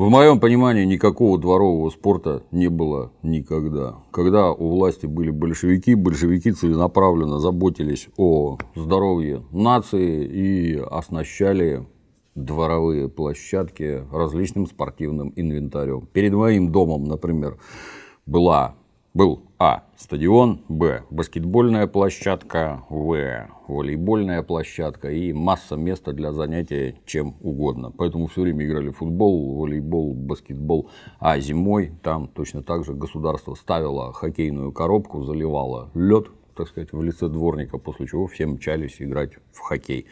В моем понимании никакого дворового спорта не было никогда. Когда у власти были большевики, большевики целенаправленно заботились о здоровье нации и оснащали дворовые площадки различным спортивным инвентарем. Перед моим домом, например, была был А. Стадион, Б. Баскетбольная площадка, В. Волейбольная площадка и масса места для занятия чем угодно. Поэтому все время играли в футбол, волейбол, баскетбол. А зимой там точно так же государство ставило хоккейную коробку, заливало лед, так сказать, в лице дворника, после чего все мчались играть в хоккей.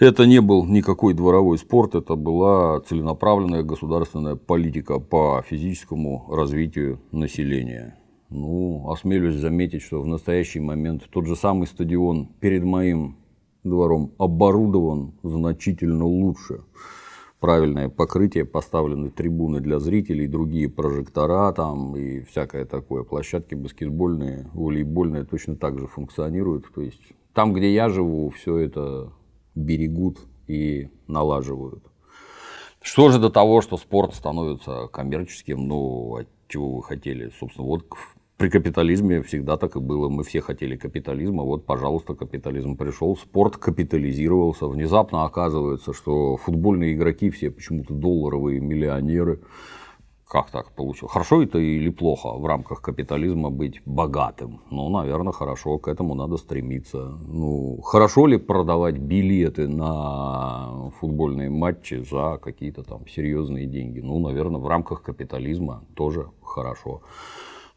Это не был никакой дворовой спорт, это была целенаправленная государственная политика по физическому развитию населения. Ну, осмелюсь заметить, что в настоящий момент тот же самый стадион перед моим двором оборудован значительно лучше. Правильное покрытие, поставлены трибуны для зрителей, другие прожектора там и всякое такое. Площадки баскетбольные, волейбольные точно так же функционируют. То есть там, где я живу, все это берегут и налаживают. Что же до того, что спорт становится коммерческим, ну, от чего вы хотели? Собственно, вот при капитализме всегда так и было. Мы все хотели капитализма. Вот, пожалуйста, капитализм пришел. Спорт капитализировался. Внезапно оказывается, что футбольные игроки все почему-то долларовые миллионеры. Как так получилось? Хорошо это или плохо в рамках капитализма быть богатым? Ну, наверное, хорошо. К этому надо стремиться. Ну, хорошо ли продавать билеты на футбольные матчи за какие-то там серьезные деньги? Ну, наверное, в рамках капитализма тоже хорошо.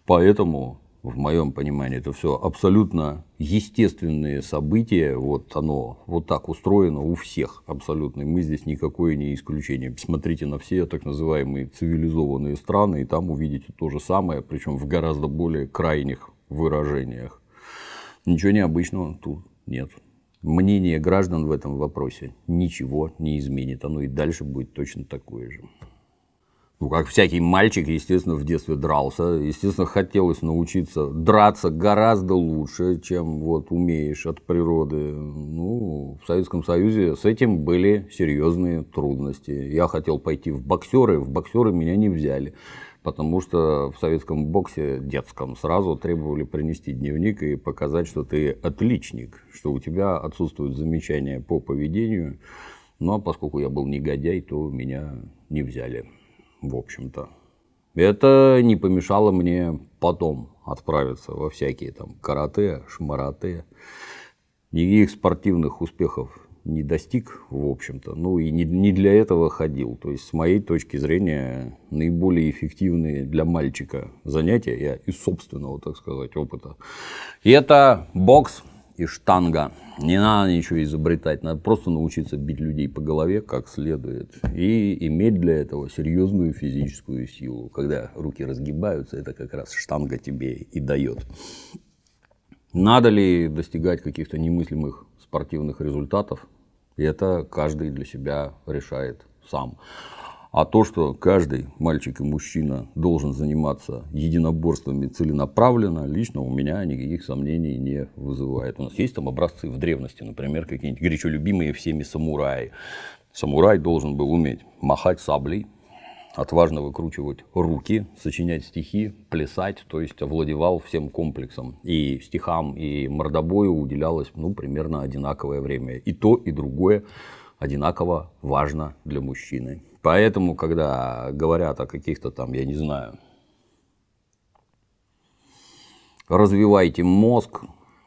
Поэтому, в моем понимании, это все абсолютно естественные события. Вот оно вот так устроено у всех абсолютно. мы здесь никакое не исключение. Посмотрите на все так называемые цивилизованные страны, и там увидите то же самое, причем в гораздо более крайних выражениях. Ничего необычного тут нет. Мнение граждан в этом вопросе ничего не изменит. Оно и дальше будет точно такое же. Ну, как всякий мальчик, естественно, в детстве дрался. Естественно, хотелось научиться драться гораздо лучше, чем вот умеешь от природы. Ну, в Советском Союзе с этим были серьезные трудности. Я хотел пойти в боксеры, в боксеры меня не взяли. Потому что в советском боксе детском сразу требовали принести дневник и показать, что ты отличник, что у тебя отсутствуют замечания по поведению. Но ну, а поскольку я был негодяй, то меня не взяли в общем-то. Это не помешало мне потом отправиться во всякие там карате, шмарате. Никаких спортивных успехов не достиг, в общем-то. Ну и не, не для этого ходил. То есть, с моей точки зрения, наиболее эффективные для мальчика занятия, я из собственного, так сказать, опыта, и это бокс, и штанга. Не надо ничего изобретать, надо просто научиться бить людей по голове как следует. И иметь для этого серьезную физическую силу. Когда руки разгибаются, это как раз штанга тебе и дает. Надо ли достигать каких-то немыслимых спортивных результатов? Это каждый для себя решает сам. А то, что каждый мальчик и мужчина должен заниматься единоборствами целенаправленно, лично у меня никаких сомнений не вызывает. У нас есть там образцы в древности, например, какие-нибудь горячо любимые всеми самураи. Самурай должен был уметь махать саблей, отважно выкручивать руки, сочинять стихи, плясать, то есть овладевал всем комплексом. И стихам, и мордобою уделялось ну, примерно одинаковое время. И то, и другое одинаково важно для мужчины. Поэтому, когда говорят о каких-то там, я не знаю, развивайте мозг,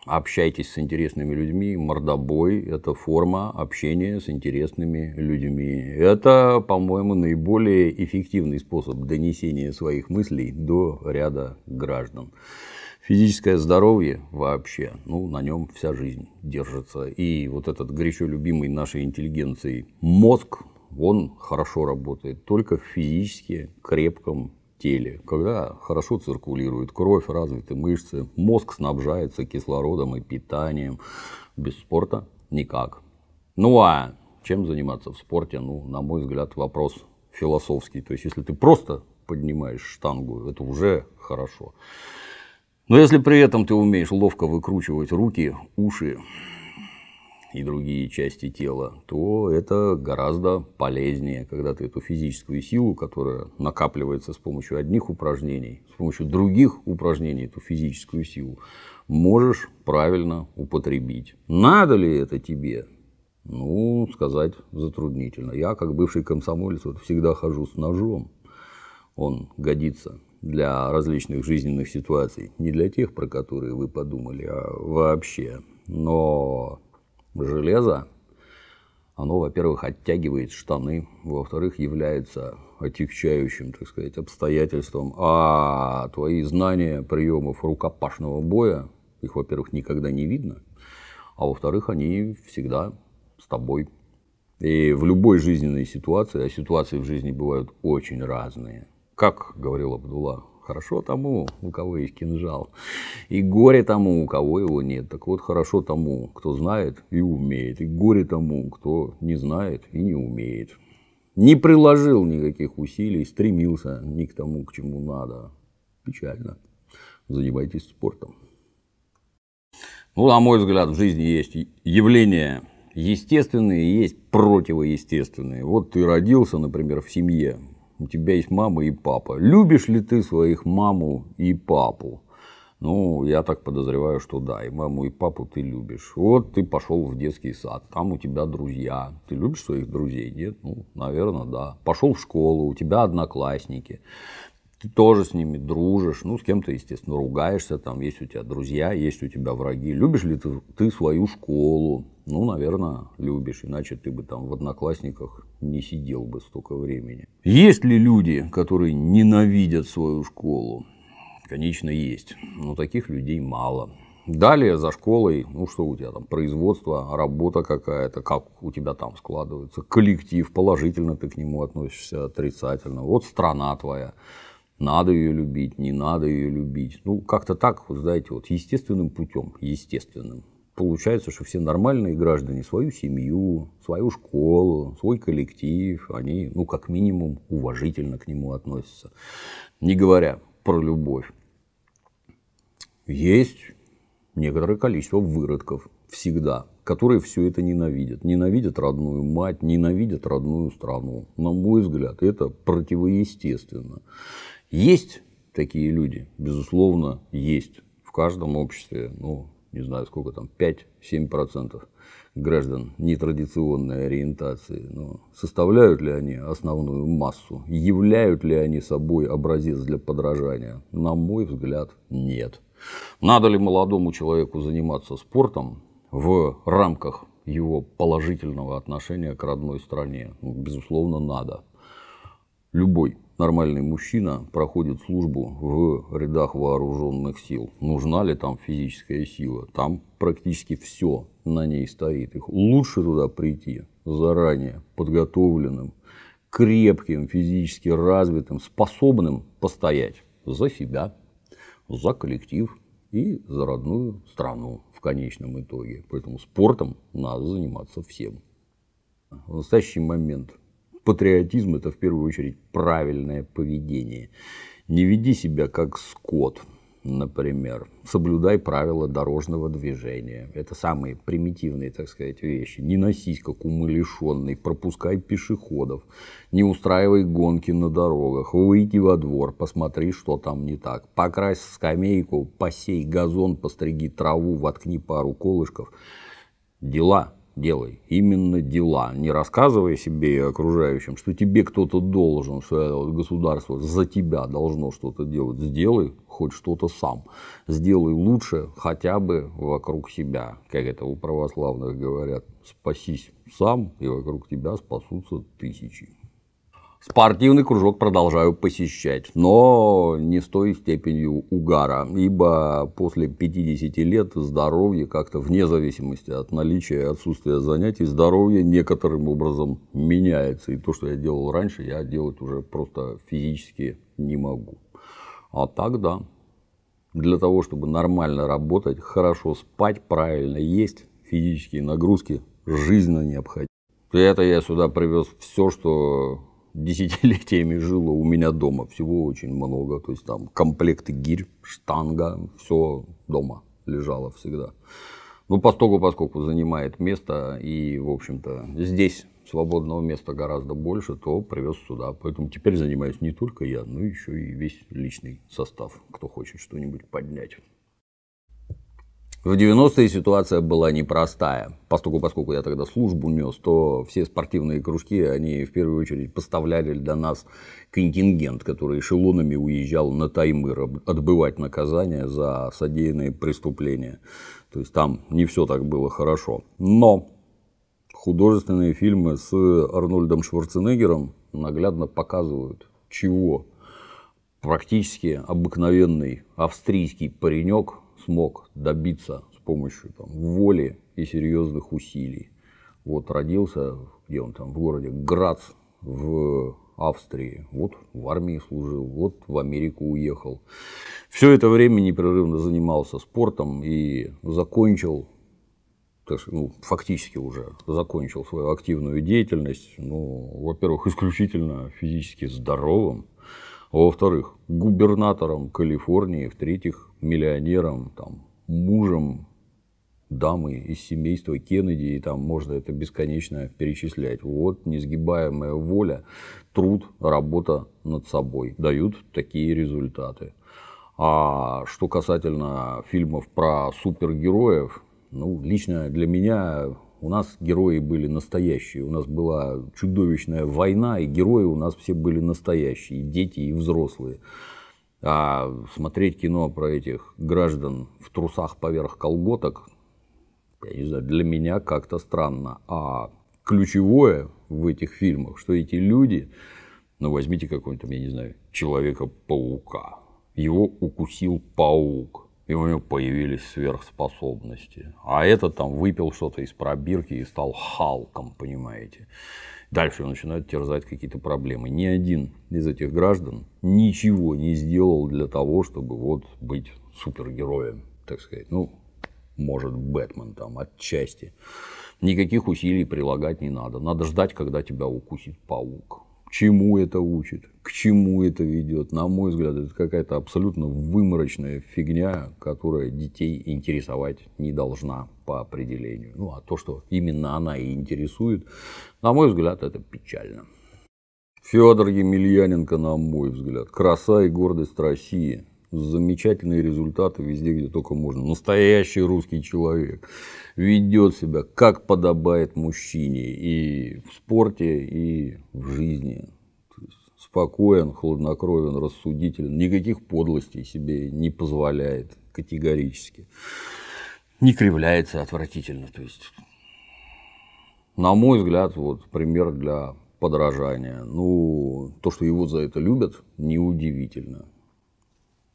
общайтесь с интересными людьми. Мордобой – это форма общения с интересными людьми. Это, по-моему, наиболее эффективный способ донесения своих мыслей до ряда граждан. Физическое здоровье вообще, ну, на нем вся жизнь держится. И вот этот горячо любимый нашей интеллигенцией мозг, он хорошо работает только в физически крепком теле. Когда хорошо циркулирует кровь, развиты мышцы, мозг снабжается кислородом и питанием. Без спорта никак. Ну а чем заниматься в спорте? Ну, на мой взгляд, вопрос философский. То есть, если ты просто поднимаешь штангу, это уже хорошо. Но если при этом ты умеешь ловко выкручивать руки, уши, и другие части тела, то это гораздо полезнее, когда ты эту физическую силу, которая накапливается с помощью одних упражнений, с помощью других упражнений, эту физическую силу, можешь правильно употребить. Надо ли это тебе? Ну, сказать затруднительно. Я, как бывший комсомолец, вот всегда хожу с ножом. Он годится для различных жизненных ситуаций. Не для тех, про которые вы подумали, а вообще. Но железо, оно, во-первых, оттягивает штаны, во-вторых, является отягчающим, так сказать, обстоятельством, а твои знания приемов рукопашного боя, их, во-первых, никогда не видно, а во-вторых, они всегда с тобой. И в любой жизненной ситуации, а ситуации в жизни бывают очень разные, как говорил Абдулла, Хорошо тому, у кого есть кинжал, и горе тому, у кого его нет. Так вот, хорошо тому, кто знает и умеет, и горе тому, кто не знает и не умеет. Не приложил никаких усилий, стремился ни к тому, к чему надо. Печально. Занимайтесь спортом. Ну, на мой взгляд, в жизни есть явления естественные, есть противоестественные. Вот ты родился, например, в семье, у тебя есть мама и папа. Любишь ли ты своих маму и папу? Ну, я так подозреваю, что да, и маму, и папу ты любишь. Вот ты пошел в детский сад, там у тебя друзья. Ты любишь своих друзей? Нет? Ну, наверное, да. Пошел в школу, у тебя одноклассники ты тоже с ними дружишь, ну, с кем-то, естественно, ругаешься, там есть у тебя друзья, есть у тебя враги. Любишь ли ты, ты свою школу? Ну, наверное, любишь, иначе ты бы там в одноклассниках не сидел бы столько времени. Есть ли люди, которые ненавидят свою школу? Конечно, есть, но таких людей мало. Далее за школой, ну что у тебя там, производство, работа какая-то, как у тебя там складывается, коллектив, положительно ты к нему относишься, отрицательно, вот страна твоя надо ее любить, не надо ее любить. Ну, как-то так, вот, знаете, вот естественным путем, естественным. Получается, что все нормальные граждане свою семью, свою школу, свой коллектив, они, ну, как минимум, уважительно к нему относятся. Не говоря про любовь. Есть некоторое количество выродков всегда, которые все это ненавидят. Ненавидят родную мать, ненавидят родную страну. На мой взгляд, это противоестественно. Есть такие люди, безусловно, есть. В каждом обществе, ну, не знаю, сколько там, 5-7% граждан нетрадиционной ориентации. Но ну, составляют ли они основную массу? Являют ли они собой образец для подражания? На мой взгляд, нет. Надо ли молодому человеку заниматься спортом в рамках его положительного отношения к родной стране? Ну, безусловно, надо. Любой нормальный мужчина проходит службу в рядах вооруженных сил. Нужна ли там физическая сила? Там практически все на ней стоит. Их лучше туда прийти заранее подготовленным, крепким, физически развитым, способным постоять за себя, за коллектив и за родную страну в конечном итоге. Поэтому спортом надо заниматься всем. В настоящий момент Патриотизм – это в первую очередь правильное поведение. Не веди себя как скот, например. Соблюдай правила дорожного движения. Это самые примитивные, так сказать, вещи. Не носись, как умалишенный, пропускай пешеходов, не устраивай гонки на дорогах, выйди во двор, посмотри, что там не так. Покрась скамейку, посей газон, постриги траву, воткни пару колышков. Дела – делай именно дела, не рассказывая себе и окружающим, что тебе кто-то должен, что государство за тебя должно что-то делать. Сделай хоть что-то сам. Сделай лучше хотя бы вокруг себя. Как это у православных говорят, спасись сам, и вокруг тебя спасутся тысячи. Спортивный кружок продолжаю посещать, но не с той степенью угара, ибо после 50 лет здоровье как-то вне зависимости от наличия и отсутствия занятий, здоровье некоторым образом меняется. И то, что я делал раньше, я делать уже просто физически не могу. А так да. Для того, чтобы нормально работать, хорошо спать, правильно есть, физические нагрузки жизненно необходимы. Это я сюда привез все, что десятилетиями жило у меня дома. Всего очень много. То есть там комплекты гирь, штанга, все дома лежало всегда. Ну, постольку, поскольку занимает место, и, в общем-то, здесь свободного места гораздо больше, то привез сюда. Поэтому теперь занимаюсь не только я, но еще и весь личный состав, кто хочет что-нибудь поднять. В 90-е ситуация была непростая. Поскольку, поскольку я тогда службу нес, то все спортивные кружки, они в первую очередь поставляли для нас контингент, который эшелонами уезжал на Таймыр отбывать наказание за содеянные преступления. То есть там не все так было хорошо. Но художественные фильмы с Арнольдом Шварценеггером наглядно показывают, чего практически обыкновенный австрийский паренек смог добиться с помощью там, воли и серьезных усилий. Вот родился, где он там, в городе Грац, в Австрии, вот в армии служил, вот в Америку уехал. Все это время непрерывно занимался спортом и закончил, так, ну, фактически уже закончил свою активную деятельность, ну, во-первых, исключительно физически здоровым, а во-вторых, губернатором Калифорнии, в-третьих, миллионером, там, мужем дамы из семейства Кеннеди, и там можно это бесконечно перечислять. Вот несгибаемая воля, труд, работа над собой дают такие результаты. А что касательно фильмов про супергероев, ну, лично для меня у нас герои были настоящие. У нас была чудовищная война, и герои у нас все были настоящие, и дети, и взрослые. А смотреть кино про этих граждан в трусах поверх колготок, я не знаю, для меня как-то странно. А ключевое в этих фильмах, что эти люди, ну возьмите какого-нибудь, я не знаю, человека-паука. Его укусил паук, и у него появились сверхспособности. А этот там выпил что-то из пробирки и стал Халком, понимаете. Дальше его начинают терзать какие-то проблемы. Ни один из этих граждан ничего не сделал для того, чтобы вот быть супергероем, так сказать. Ну, может, Бэтмен там отчасти. Никаких усилий прилагать не надо. Надо ждать, когда тебя укусит паук чему это учит, к чему это ведет. На мой взгляд, это какая-то абсолютно выморочная фигня, которая детей интересовать не должна по определению. Ну, а то, что именно она и интересует, на мой взгляд, это печально. Федор Емельяненко, на мой взгляд, краса и гордость России замечательные результаты везде, где только можно. Настоящий русский человек ведет себя как подобает мужчине и в спорте, и в жизни. Спокоен, хладнокровен, рассудителен, никаких подлостей себе не позволяет категорически. Не кривляется отвратительно. То есть, на мой взгляд, вот пример для подражания. Ну, то, что его за это любят, неудивительно.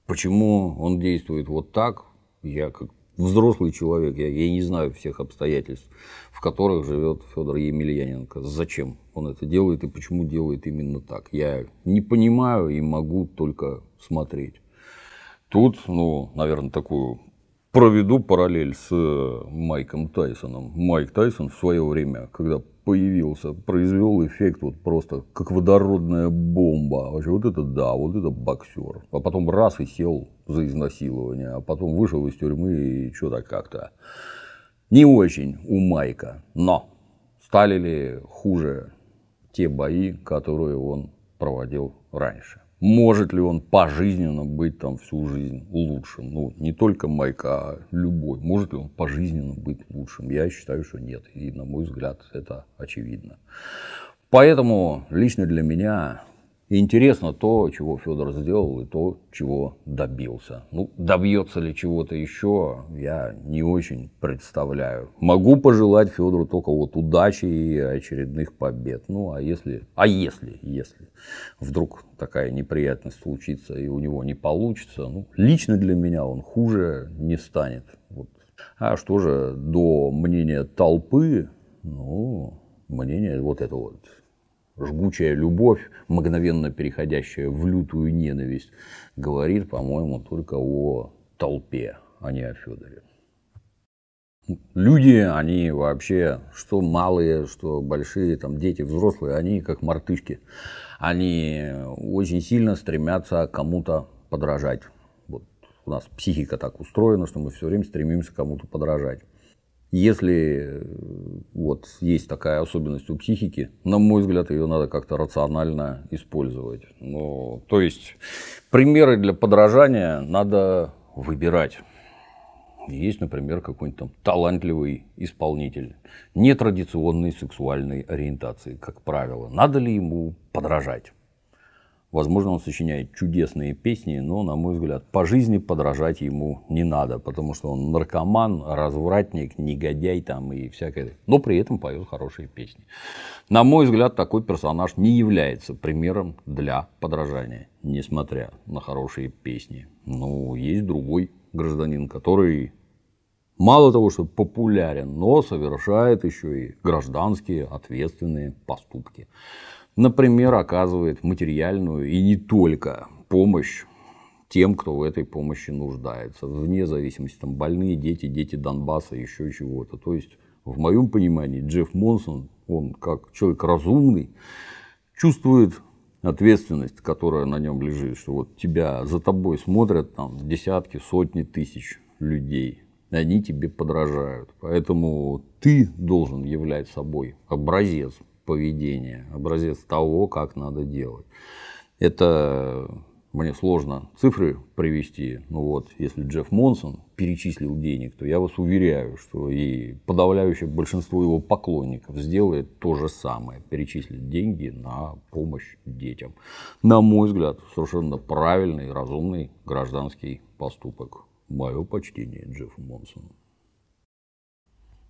Почему он действует вот так, я как взрослый человек, я, я не знаю всех обстоятельств, в которых живет Федор Емельяненко. Зачем он это делает и почему делает именно так? Я не понимаю и могу только смотреть. Тут, ну, наверное, такую проведу параллель с Майком Тайсоном. Майк Тайсон в свое время, когда появился, произвел эффект вот просто как водородная бомба. А вообще, вот это да, вот это боксер. А потом раз и сел за изнасилование, а потом вышел из тюрьмы и что-то как-то. Не очень у Майка, но стали ли хуже те бои, которые он проводил раньше? может ли он пожизненно быть там всю жизнь лучшим. Ну, не только Майка а любой. Может ли он пожизненно быть лучшим? Я считаю, что нет. И, на мой взгляд, это очевидно. Поэтому лично для меня и интересно то, чего Федор сделал, и то, чего добился. Ну, добьется ли чего-то еще, я не очень представляю. Могу пожелать Федору только вот удачи и очередных побед. Ну, а если, а если, если вдруг такая неприятность случится и у него не получится, ну, лично для меня он хуже не станет. Вот. А что же до мнения толпы, ну, мнение вот это вот жгучая любовь, мгновенно переходящая в лютую ненависть, говорит, по-моему, только о толпе, а не о Федоре. Люди, они вообще, что малые, что большие, там дети, взрослые, они как мартышки. Они очень сильно стремятся кому-то подражать. Вот у нас психика так устроена, что мы все время стремимся кому-то подражать. Если э, вот есть такая особенность у психики, на мой взгляд, ее надо как-то рационально использовать. Но, то есть примеры для подражания надо выбирать. Есть, например, какой-нибудь там талантливый исполнитель нетрадиционной сексуальной ориентации, как правило. Надо ли ему подражать? Возможно, он сочиняет чудесные песни, но, на мой взгляд, по жизни подражать ему не надо, потому что он наркоман, развратник, негодяй там и всякое, но при этом поет хорошие песни. На мой взгляд, такой персонаж не является примером для подражания, несмотря на хорошие песни. Ну, есть другой гражданин, который мало того, что популярен, но совершает еще и гражданские ответственные поступки например, оказывает материальную и не только помощь тем, кто в этой помощи нуждается, вне зависимости, там больные дети, дети Донбасса, еще чего-то. То есть, в моем понимании, Джефф Монсон, он как человек разумный, чувствует ответственность, которая на нем лежит, что вот тебя за тобой смотрят там десятки, сотни тысяч людей, и они тебе подражают. Поэтому ты должен являть собой образец поведения, образец того, как надо делать. Это э, мне сложно цифры привести, но ну вот если Джефф Монсон перечислил денег, то я вас уверяю, что и подавляющее большинство его поклонников сделает то же самое, перечислит деньги на помощь детям. На мой взгляд, совершенно правильный, разумный гражданский поступок. Мое почтение Джеффу Монсону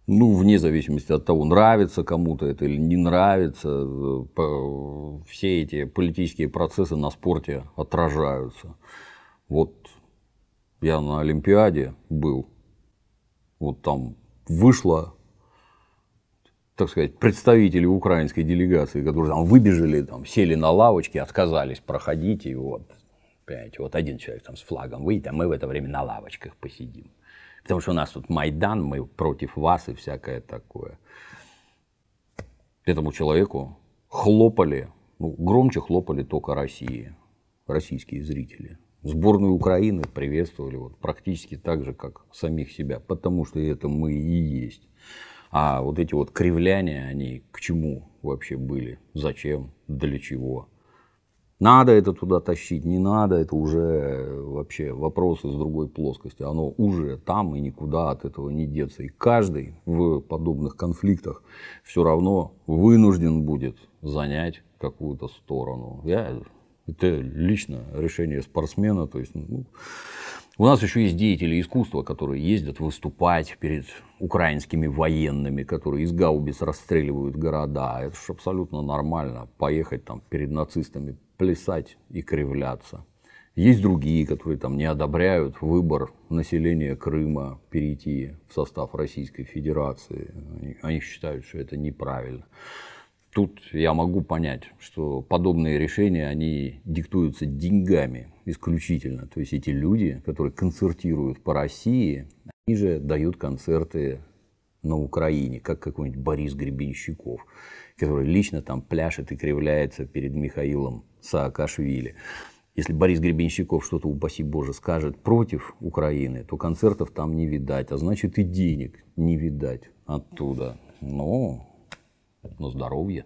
ну, вне зависимости от того, нравится кому-то это или не нравится, э, все эти политические процессы на спорте отражаются. Вот я на Олимпиаде был, вот там вышло, так сказать, представители украинской делегации, которые там выбежали, там, сели на лавочке, отказались проходить, и вот, понимаете, вот один человек там с флагом выйдет, а мы в это время на лавочках посидим. Потому что у нас тут Майдан, мы против вас и всякое такое. Этому человеку хлопали, ну, громче хлопали только России, российские зрители. Сборную Украины приветствовали вот, практически так же, как самих себя, потому что это мы и есть. А вот эти вот кривляния, они к чему вообще были? Зачем? Для чего? Надо это туда тащить, не надо, это уже э, вообще вопрос из другой плоскости. Оно уже там и никуда от этого не деться. И каждый в подобных конфликтах все равно вынужден будет занять какую-то сторону. Я, это лично решение спортсмена. То есть, ну, у нас еще есть деятели искусства, которые ездят выступать перед украинскими военными, которые из гаубиц расстреливают города. Это же абсолютно нормально. Поехать там перед нацистами плясать и кривляться. Есть другие, которые там не одобряют выбор населения Крыма перейти в состав Российской Федерации. Они, они считают, что это неправильно. Тут я могу понять, что подобные решения, они диктуются деньгами исключительно. То есть эти люди, которые концертируют по России, они же дают концерты на Украине, как какой-нибудь Борис Гребенщиков который лично там пляшет и кривляется перед Михаилом Саакашвили. Если Борис Гребенщиков что-то, упаси Боже, скажет против Украины, то концертов там не видать, а значит и денег не видать оттуда. Но ну, на здоровье.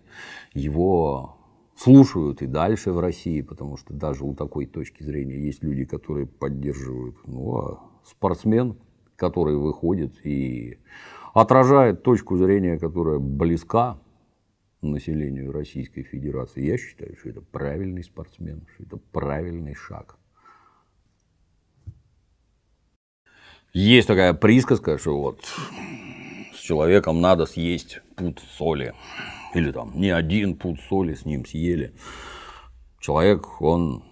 Его слушают и дальше в России, потому что даже у такой точки зрения есть люди, которые поддерживают. Ну, а спортсмен, который выходит и отражает точку зрения, которая близка населению Российской Федерации. Я считаю, что это правильный спортсмен, что это правильный шаг. Есть такая присказка, что вот с человеком надо съесть пуд соли. Или там не один пуд соли с ним съели. Человек, он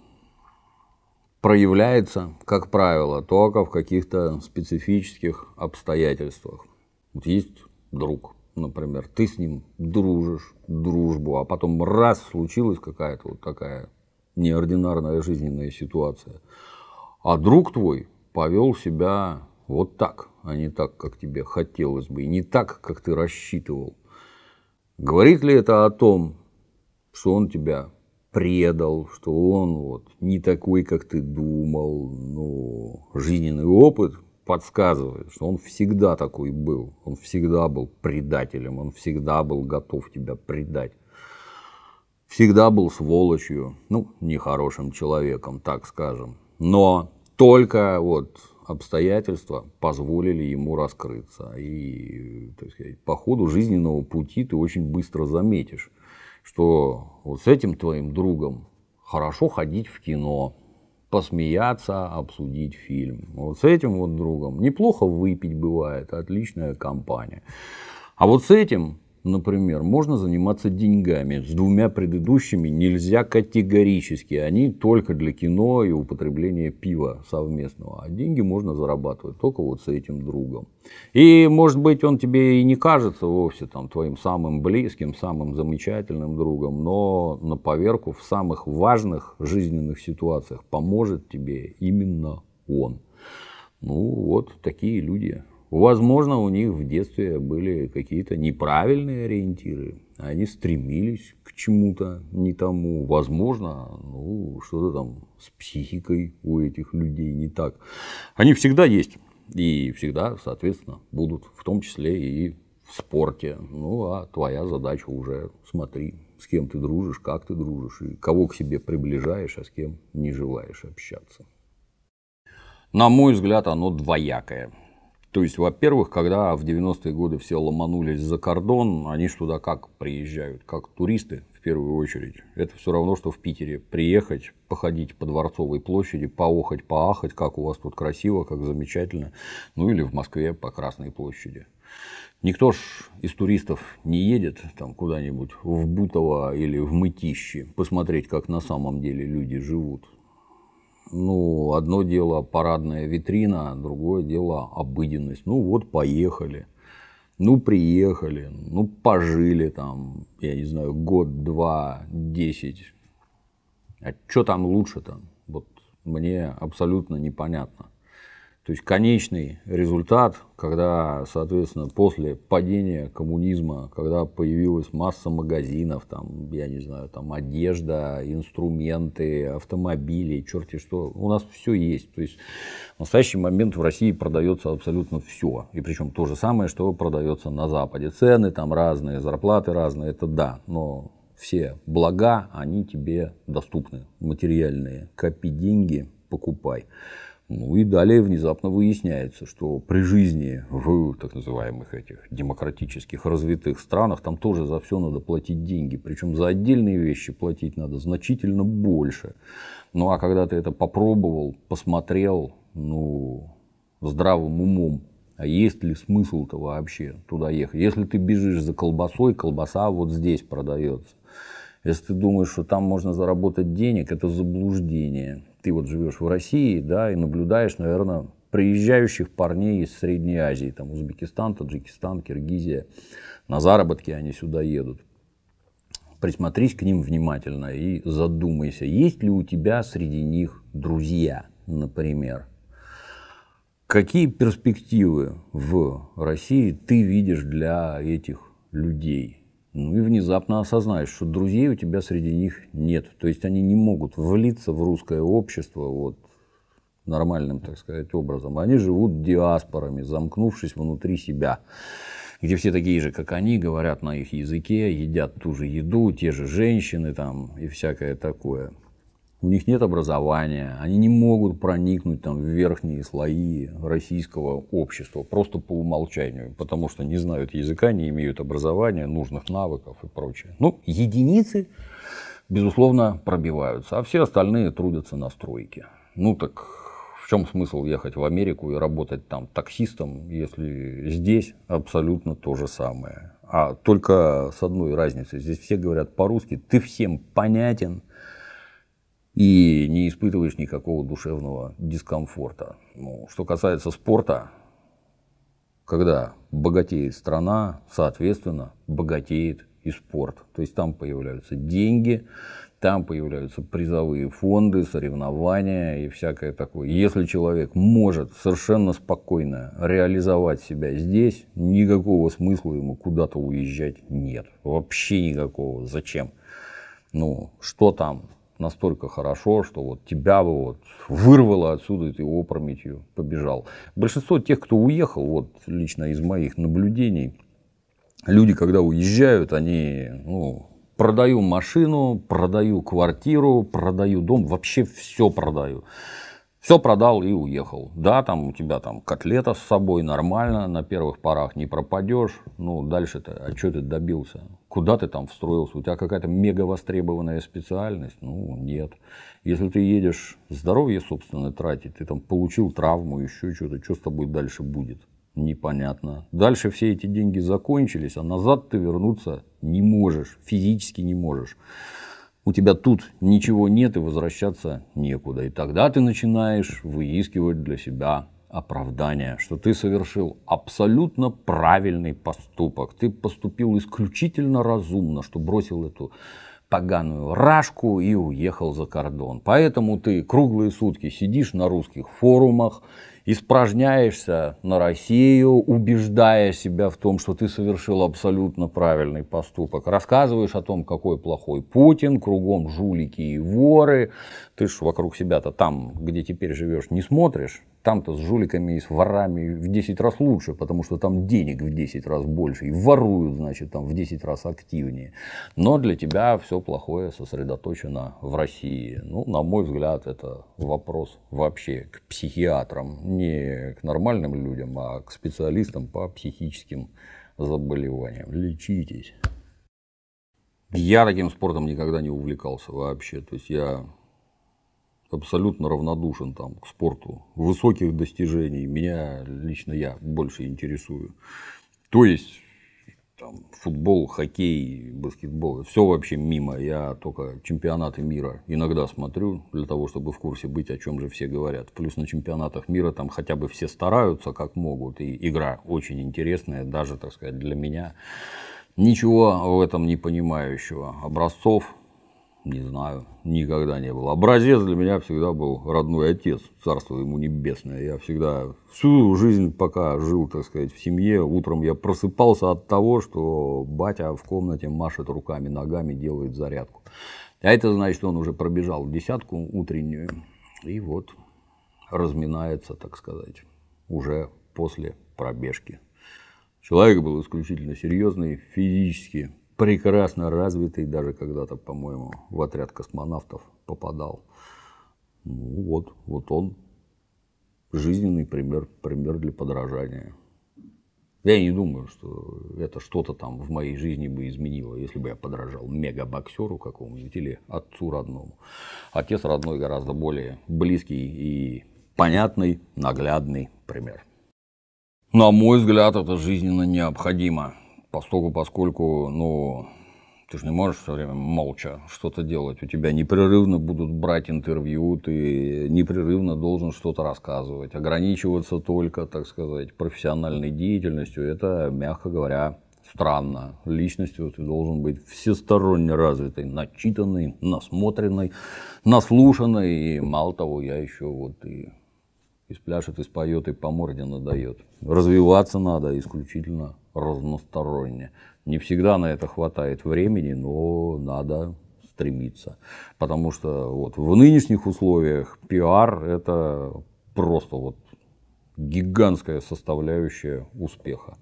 проявляется, как правило, только в каких-то специфических обстоятельствах. Вот есть друг, например, ты с ним дружишь, дружбу, а потом раз случилась какая-то вот такая неординарная жизненная ситуация, а друг твой повел себя вот так, а не так, как тебе хотелось бы, и не так, как ты рассчитывал. Говорит ли это о том, что он тебя предал, что он вот не такой, как ты думал, но жизненный опыт – подсказывает, что он всегда такой был, он всегда был предателем, он всегда был готов тебя предать. Всегда был сволочью, ну, нехорошим человеком, так скажем. Но только вот обстоятельства позволили ему раскрыться. И, так сказать, по ходу жизненного пути ты очень быстро заметишь, что вот с этим твоим другом хорошо ходить в кино, посмеяться, обсудить фильм. Вот с этим вот другом неплохо выпить бывает, отличная компания. А вот с этим например, можно заниматься деньгами. С двумя предыдущими нельзя категорически. Они только для кино и употребления пива совместного. А деньги можно зарабатывать только вот с этим другом. И, может быть, он тебе и не кажется вовсе там, твоим самым близким, самым замечательным другом, но на поверку в самых важных жизненных ситуациях поможет тебе именно он. Ну, вот такие люди Возможно, у них в детстве были какие-то неправильные ориентиры. Они стремились к чему-то не тому. Возможно, ну, что-то там с психикой у этих людей не так. Они всегда есть. И всегда, соответственно, будут, в том числе и в спорте. Ну, а твоя задача уже смотри, с кем ты дружишь, как ты дружишь, и кого к себе приближаешь, а с кем не желаешь общаться. На мой взгляд, оно двоякое. То есть, во-первых, когда в 90-е годы все ломанулись за кордон, они ж туда как приезжают? Как туристы, в первую очередь. Это все равно, что в Питере приехать, походить по Дворцовой площади, поохать, поахать, как у вас тут красиво, как замечательно. Ну или в Москве по Красной площади. Никто ж из туристов не едет там куда-нибудь в Бутово или в Мытищи посмотреть, как на самом деле люди живут ну, одно дело парадная витрина, другое дело обыденность. Ну, вот поехали. Ну, приехали, ну, пожили там, я не знаю, год, два, десять. А что там лучше-то? Вот мне абсолютно непонятно. То есть конечный результат, когда, соответственно, после падения коммунизма, когда появилась масса магазинов, там, я не знаю, там одежда, инструменты, автомобили, черти что, у нас все есть. То есть в настоящий момент в России продается абсолютно все. И причем то же самое, что продается на Западе. Цены там разные, зарплаты разные, это да. Но все блага, они тебе доступны. Материальные. Копи деньги, покупай. Ну и далее внезапно выясняется, что при жизни в так называемых этих демократических развитых странах там тоже за все надо платить деньги. Причем за отдельные вещи платить надо значительно больше. Ну а когда ты это попробовал, посмотрел, ну, здравым умом, а есть ли смысл-то вообще туда ехать? Если ты бежишь за колбасой, колбаса вот здесь продается. Если ты думаешь, что там можно заработать денег, это заблуждение ты вот живешь в России, да, и наблюдаешь, наверное, приезжающих парней из Средней Азии, там Узбекистан, Таджикистан, Киргизия, на заработки они сюда едут. Присмотрись к ним внимательно и задумайся, есть ли у тебя среди них друзья, например. Какие перспективы в России ты видишь для этих людей? ну и внезапно осознаешь, что друзей у тебя среди них нет. То есть они не могут влиться в русское общество вот, нормальным, так сказать, образом. Они живут диаспорами, замкнувшись внутри себя, где все такие же, как они, говорят на их языке, едят ту же еду, те же женщины там и всякое такое у них нет образования, они не могут проникнуть там, в верхние слои российского общества просто по умолчанию, потому что не знают языка, не имеют образования, нужных навыков и прочее. Ну, единицы, безусловно, пробиваются, а все остальные трудятся на стройке. Ну так в чем смысл ехать в Америку и работать там таксистом, если здесь абсолютно то же самое? А только с одной разницей. Здесь все говорят по-русски, ты всем понятен, и не испытываешь никакого душевного дискомфорта. Ну, что касается спорта, когда богатеет страна, соответственно, богатеет и спорт. То есть там появляются деньги, там появляются призовые фонды, соревнования и всякое такое. Если человек может совершенно спокойно реализовать себя здесь, никакого смысла ему куда-то уезжать нет. Вообще никакого. Зачем? Ну, что там? настолько хорошо, что вот тебя бы вот вырвало отсюда, и ты опрометью побежал. Большинство тех, кто уехал, вот лично из моих наблюдений, люди, когда уезжают, они, ну, продаю машину, продаю квартиру, продаю дом, вообще все продаю. Все продал и уехал. Да, там у тебя там котлета с собой, нормально, на первых порах не пропадешь. Ну, дальше-то, а что ты добился? Куда ты там встроился? У тебя какая-то мега востребованная специальность? Ну, нет. Если ты едешь здоровье собственно тратить, ты там получил травму, еще что-то, что с тобой дальше будет? Непонятно. Дальше все эти деньги закончились, а назад ты вернуться не можешь, физически не можешь у тебя тут ничего нет и возвращаться некуда. И тогда ты начинаешь выискивать для себя оправдание, что ты совершил абсолютно правильный поступок. Ты поступил исключительно разумно, что бросил эту поганую рашку и уехал за кордон. Поэтому ты круглые сутки сидишь на русских форумах испражняешься на Россию, убеждая себя в том, что ты совершил абсолютно правильный поступок. Рассказываешь о том, какой плохой Путин, кругом жулики и воры. Ты ж вокруг себя-то там, где теперь живешь, не смотришь. Там-то с жуликами и с ворами в 10 раз лучше, потому что там денег в 10 раз больше. И воруют, значит, там в 10 раз активнее. Но для тебя все плохое сосредоточено в России. Ну, на мой взгляд, это вопрос вообще к психиатрам. Не к нормальным людям, а к специалистам по психическим заболеваниям. Лечитесь. Я таким спортом никогда не увлекался вообще. То есть я абсолютно равнодушен там, к спорту высоких достижений. Меня лично я больше интересую. То есть там, футбол, хоккей, баскетбол, все вообще мимо. Я только чемпионаты мира иногда смотрю для того, чтобы в курсе быть, о чем же все говорят. Плюс на чемпионатах мира там хотя бы все стараются как могут. И игра очень интересная, даже, так сказать, для меня. Ничего в этом не понимающего. Образцов не знаю, никогда не был. Образец для меня всегда был родной отец, царство ему небесное. Я всегда всю жизнь, пока жил, так сказать, в семье, утром я просыпался от того, что батя в комнате машет руками, ногами, делает зарядку. А это значит, он уже пробежал десятку утреннюю и вот разминается, так сказать, уже после пробежки. Человек был исключительно серьезный, физически прекрасно развитый, даже когда-то, по-моему, в отряд космонавтов попадал. Ну вот, вот он жизненный пример, пример для подражания. Я не думаю, что это что-то там в моей жизни бы изменило, если бы я подражал мегабоксеру какому-нибудь или отцу родному. Отец родной гораздо более близкий и понятный, наглядный пример. На мой взгляд, это жизненно необходимо поскольку, поскольку, ну, ты же не можешь все время молча что-то делать. У тебя непрерывно будут брать интервью, ты непрерывно должен что-то рассказывать. Ограничиваться только, так сказать, профессиональной деятельностью, это, мягко говоря, странно. Личностью ты должен быть всесторонне развитой, начитанной, насмотренной, наслушанной. И мало того, я еще вот и и спляшет, и споет, и по морде надает. Развиваться надо исключительно разносторонне. Не всегда на это хватает времени, но надо стремиться. Потому что вот в нынешних условиях пиар – это просто вот гигантская составляющая успеха.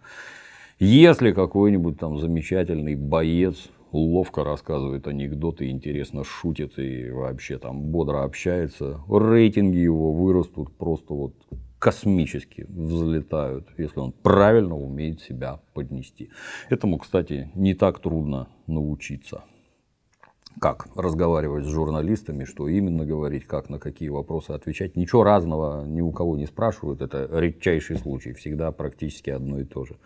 Если какой-нибудь там замечательный боец ловко рассказывает анекдоты, интересно шутит и вообще там бодро общается. Рейтинги его вырастут просто вот космически взлетают, если он правильно умеет себя поднести. Этому, кстати, не так трудно научиться. Как разговаривать с журналистами, что именно говорить, как на какие вопросы отвечать. Ничего разного ни у кого не спрашивают. Это редчайший случай. Всегда практически одно и то же.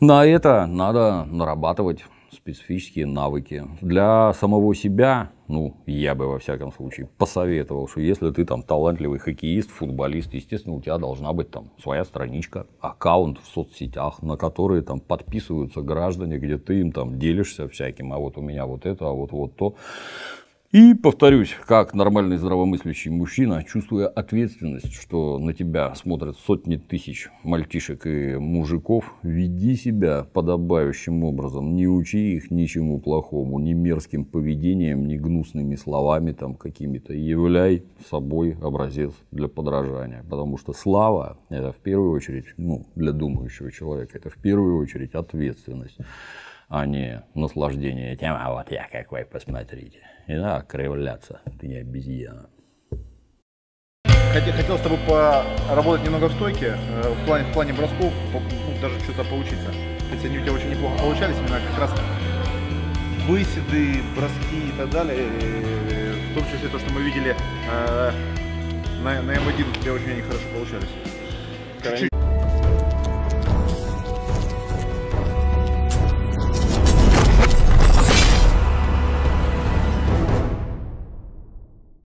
На это надо нарабатывать специфические навыки. Для самого себя, ну, я бы во всяком случае посоветовал, что если ты там талантливый хоккеист, футболист, естественно, у тебя должна быть там своя страничка, аккаунт в соцсетях, на которые там подписываются граждане, где ты им там делишься всяким, а вот у меня вот это, а вот вот то. И, повторюсь, как нормальный здравомыслящий мужчина, чувствуя ответственность, что на тебя смотрят сотни тысяч мальчишек и мужиков, веди себя подобающим образом. Не учи их ничему плохому, ни мерзким поведением, ни гнусными словами там какими-то. Являй собой образец для подражания. Потому что слава – это в первую очередь, ну, для думающего человека, это в первую очередь ответственность а не наслаждение тем, а вот я какой, посмотрите. И да, кривляться, ты не обезьяна. Хотел, хотел с тобой поработать немного в стойке, э, в плане, в плане бросков, ну, даже что-то поучиться. Кстати, они у тебя очень неплохо получались, именно как раз выседы, броски и так далее, в том числе то, что мы видели э, на, на М1, эм у тебя очень они хорошо получались. Чуть-чуть.